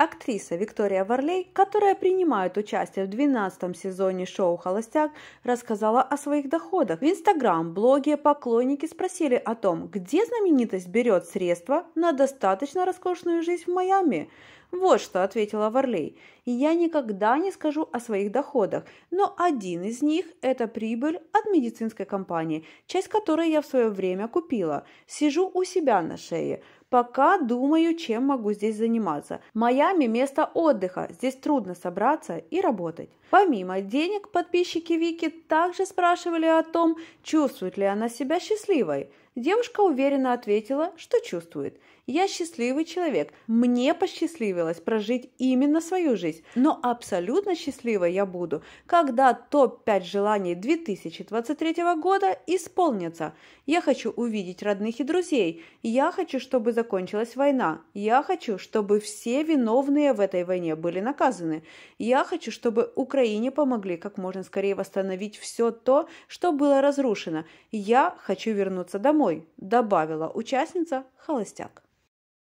Актриса Виктория Варлей, которая принимает участие в 12 сезоне шоу «Холостяк», рассказала о своих доходах. В Инстаграм блоге поклонники спросили о том, где знаменитость берет средства на достаточно роскошную жизнь в Майами. Вот что ответила Варлей. «Я никогда не скажу о своих доходах, но один из них – это прибыль от медицинской компании, часть которой я в свое время купила. Сижу у себя на шее, пока думаю, чем могу здесь заниматься. Моя Майами – место отдыха, здесь трудно собраться и работать. Помимо денег, подписчики Вики также спрашивали о том, чувствует ли она себя счастливой. Девушка уверенно ответила, что чувствует. «Я счастливый человек, мне посчастливилось прожить именно свою жизнь, но абсолютно счастливой я буду, когда топ-5 желаний 2023 года исполнится. Я хочу увидеть родных и друзей, я хочу, чтобы закончилась война, я хочу, чтобы все виновные виновные в этой войне были наказаны. Я хочу, чтобы Украине помогли как можно скорее восстановить все то, что было разрушено. Я хочу вернуться домой», – добавила участница Холостяк.